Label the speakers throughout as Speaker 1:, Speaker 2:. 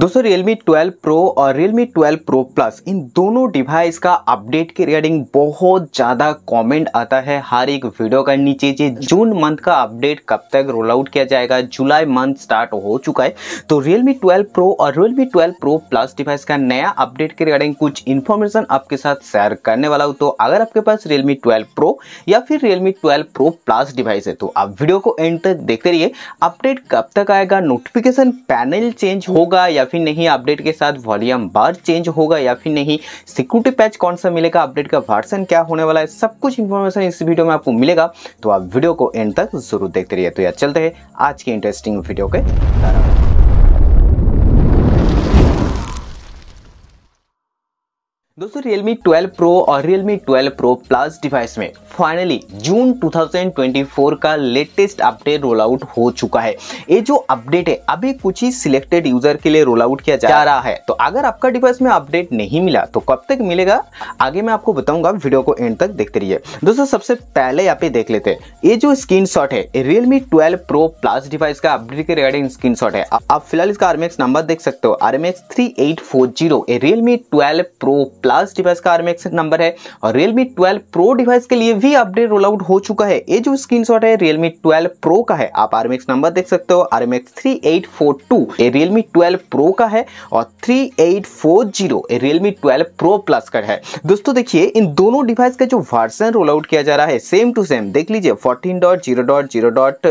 Speaker 1: दोस्तों Realme 12 Pro और Realme 12 Pro Plus इन दोनों डिवाइस का अपडेट के रिगार्डिंग बहुत ज़्यादा कमेंट आता है हर एक वीडियो का नीचे जी जून मंथ का अपडेट कब तक रोल आउट किया जाएगा जुलाई मंथ स्टार्ट हो चुका है तो Realme 12 Pro और Realme 12 Pro Plus डिवाइस का नया अपडेट के रिगार्डिंग कुछ इन्फॉर्मेशन आपके साथ शेयर करने वाला हूँ तो अगर आपके पास Realme 12 Pro या फिर Realme 12 Pro Plus डिवाइस है तो आप वीडियो को एंड तक देखते रहिए अपडेट कब तक आएगा नोटिफिकेशन पैनल चेंज होगा या फिर नहीं अपडेट के साथ वॉल्यूम बार चेंज होगा या फिर नहीं सिक्योरिटी पैच कौन सा मिलेगा अपडेट का वर्सन क्या होने वाला है सब कुछ इन्फॉर्मेशन इस वीडियो में आपको मिलेगा तो आप वीडियो को एंड तक जरूर देखते रहिए तो यार चलते हैं आज के इंटरेस्टिंग वीडियो के तरफ दोस्तों Realme 12 Pro और Realme 12 Pro Plus डिवाइस में फाइनली जून 2024 का लेटेस्ट अपडेट रोल आउट हो चुका है ये जो अपडेट है अभी कुछ ही सिलेक्टेड यूजर के लिए रोल आउट किया जा रहा है तो अगर आपका डिवाइस में अपडेट नहीं मिला तो कब तक मिलेगा आगे मैं आपको बताऊंगा वीडियो को एंड तक देखते रहिए दोस्तों सबसे पहले यहाँ पे देख लेते हैं ये जो स्क्रीन है Realme twelve pro plus device का अपडेट के रिगार्डिंग स्क्रीन है आप फिलहाल इसका आरमेक्स नंबर देख सकते हो RMX three eight four zero Realme twelve pro plus device का आरमेक्स नंबर है और रियलमी ट्वेल्व प्रो डिवाइस के लिए भी अपडेट रोल आउट हो चुका है ये जो स्क्रीन है रियलमी ट्वेल्व प्रो का है आप आरमेक्स नंबर देख सकते हो RMX three eight four two ये रियलमी ट्वेल्व प्रो का है और three eight four zero Realme twelve pro Plus का है दोस्तों देखिए इन दोनों डिवाइस का जो वर्सन रोल आउट किया जा रहा है सेम टू सेम देख लीजिए fourteen dot zero dot zero dot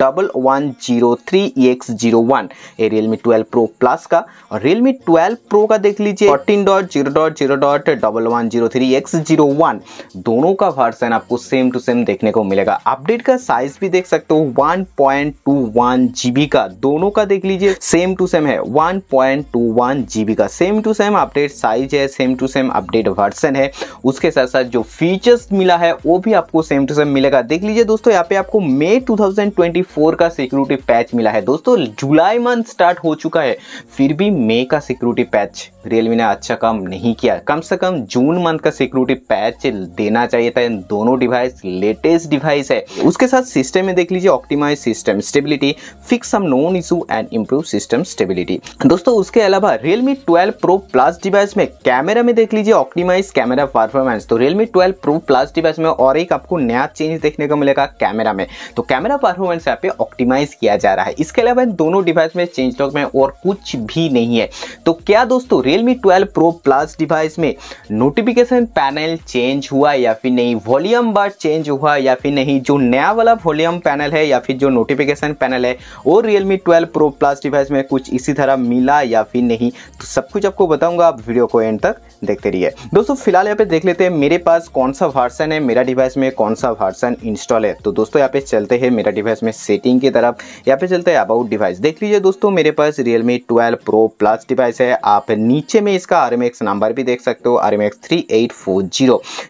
Speaker 1: double one zero three X zero one ये रियलमी ट्वेल्व प्रो प्लस का और रियलमी ट्वेल्व प्रो का देख लीजिए fourteen dot zero dot zero dot double one zero three X zero one दोनों का version आपको same to same देखने को मिलेगा अपडेट का साइज भी देख सकते हो one point two one GB का दोनों का देख लीजिए सेम टू सेम है one point two one GB का same to same update size है same to same update version है उसके साथ साथ जो फीचर्स मिला है वो भी आपको सेम टू सेम मिलेगा देख लीजिए दोस्तों यहाँ पे आपको मे 2024 का सिक्योरिटी पैच मिला है दोस्तों जुलाई मंथ स्टार्ट हो चुका है फिर भी मे का सिक्योरिटी पैच रियलमी ने अच्छा काम नहीं किया कम से कम जून मंथ का सिक्योरिटी पैच देना चाहिए था इन दोनों डिवाइस लेटेस्ट डिवाइस है उसके साथ सिस्टम में देख लीजिए optimise system stability fix some known issue and improve system stability दोस्तों उसके अलावा रियलमी 12 Pro प्लस डिवाइस में कैमरा में देख लीजिए ऑप्टिमाइज कैमरा परफॉर्मेंस तो Realme twelve pro plus device में और एक आपको नया चेंज देखने को मिलेगा कैमरा में तो कैमरा परफॉर्मेंस यहाँ पे ऑप्टिमाइज किया जा रहा है इसके अलावा इन दोनों डिवाइस में चेंज में और कुछ भी नहीं है तो क्या दोस्तों Realme twelve pro plus device इसमें नोटिफिकेशन पैनल चेंज हुआ या फिर नहीं वॉल्यूम बार चेंज हुआ या फिर नहीं जो नया वाला वॉल्यूम पैनल है या फिर जो नोटिफिकेशन पैनल है वो Realme twelve pro plus device में कुछ इसी तरह मिला या फिर नहीं तो सब कुछ आपको बताऊंगा आप वीडियो को एंड तक देखते रहिए दोस्तों फिलहाल यहाँ पे देख लेते हैं मेरे पास कौन सा वर्सन है मेरा डिवाइस में कौन सा वर्सन इंस्टॉल है तो दोस्तों यहाँ पे चलते हैं मेरा डिवाइस में सेटिंग की तरफ यहाँ पे चलते हैं अबाउट डिवाइस देख लीजिए दोस्तों मेरे पास Realme twelve pro plus device है आप नीचे में इसका आर नंबर भी देख सकते हो आर एम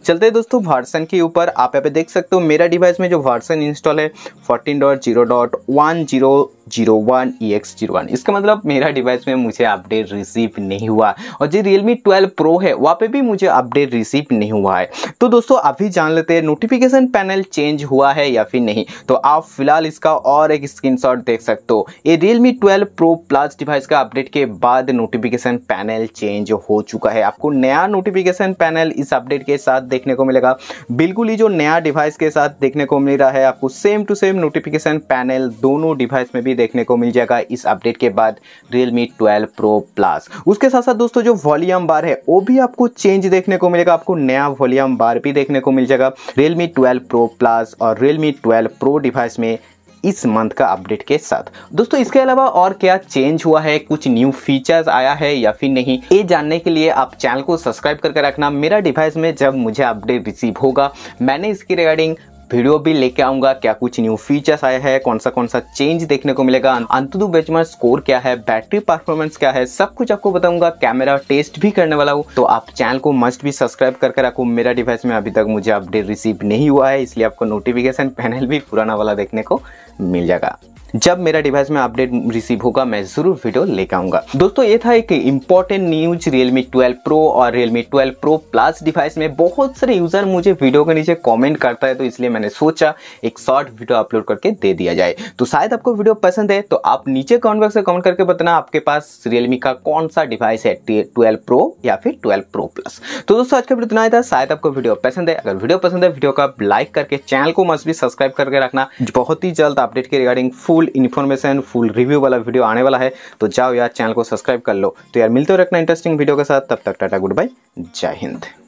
Speaker 1: चलते दोस्तों वर्सन के ऊपर आप यहाँ पे देख सकते हो मेरा डिवाइस में जो वर्सन इंस्टॉल है fourteen dot zero dot one zero zero one E X zero one इसका मतलब मेरा डिवाइस में मुझे अपडेट रिसीव नहीं हुआ और जी रियलमी ट्वेल्व प्रो है वहाँ पे भी मुझे अपडेट रिसीव नहीं हुआ है तो दोस्तों अभी जान लेते हैं नोटिफिकेशन पैनल चेंज हुआ है या फिर नहीं तो आप फिलहाल इसका और एक स्क्रीनशॉट देख सकते हो ये Realme twelve pro plus device का अपडेट के बाद नोटिफिकेशन पैनल चेंज हो चुका है आपको नया नोटिफिकेशन पैनल इस अपडेट के साथ देखने को मिलेगा बिल्कुल ही जो नया डिवाइस के साथ देखने को मिल रहा है आपको same to same notification panel दोनों डिवाइस में भी देखने को मिल जाएगा इस अपडेट के बाद रियलमी ट्वेल्व प्रो प्लस उसके साथ साथ दोस्तों जो वॉल्यूम बार है वो भी आपको चेंज देखने को मिलेगा आपको नया वॉल्यूम बार भी देखने को मिल जाएगा Realme 12 Pro Plus और Realme 12 Pro डिवाइस में इस मंथ का अपडेट के साथ दोस्तों इसके अलावा और क्या चेंज हुआ है कुछ न्यू फीचर्स आया है या फिर नहीं ये जानने के लिए आप चैनल को सब्सक्राइब करके रखना मेरा डिवाइस में जब मुझे अपडेट रिसीव होगा मैंने इसकी रिगार्डिंग वीडियो भी लेके आऊंगा क्या कुछ न्यू फीचर्स आया है कौन सा कौन सा चेंज देखने को मिलेगा अंतु बेचमर स्कोर क्या है बैटरी परफॉर्मेंस क्या है सब कुछ आपको बताऊंगा कैमरा टेस्ट भी करने वाला हूँ तो आप चैनल को मस्ट भी सब्सक्राइब करके रखो मेरा डिवाइस में अभी तक मुझे अपडेट रिसीव नहीं हुआ है इसलिए आपको नोटिफिकेशन पैनल भी पुराना वाला देखने को मिल जाएगा जब मेरा डिवाइस में अपडेट रिसीव होगा मैं जरूर वीडियो लेकर आऊंगा दोस्तों ये था एक इंपॉर्टेंट न्यूज रियलमी 12 प्रो और रियलमी 12 प्रो प्लस डिवाइस में बहुत सारे यूजर मुझे वीडियो के नीचे कॉमेंट करता है तो इसलिए मैंने सोचा एक शॉर्ट वीडियो अपलोड करके दे दिया जाए तो शायद आपको वीडियो पसंद है तो आप नीचे कॉमेंट बॉक्स में कॉमेंट करके बताना आपके पास रियलमी का कौन सा डिवाइस है ट्वेल्व प्रो या फिर ट्वेल्व प्रो प्लस तो दोस्तों आज का वीडियो इतना था शायद आपको वीडियो पसंद है अगर वीडियो पसंद है वीडियो को आप लाइक करके चैनल को मस्ट भी सब्सक्राइब करके रखना बहुत ही जल्द अपडेट के regarding full full information full review वाला वीडियो आने वाला है तो जाओ यार चैनल को सब्सक्राइब कर लो तो यार मिलते हो रखना इंटरेस्टिंग वीडियो के साथ तब तक टाटा गुड बाय जय हिंद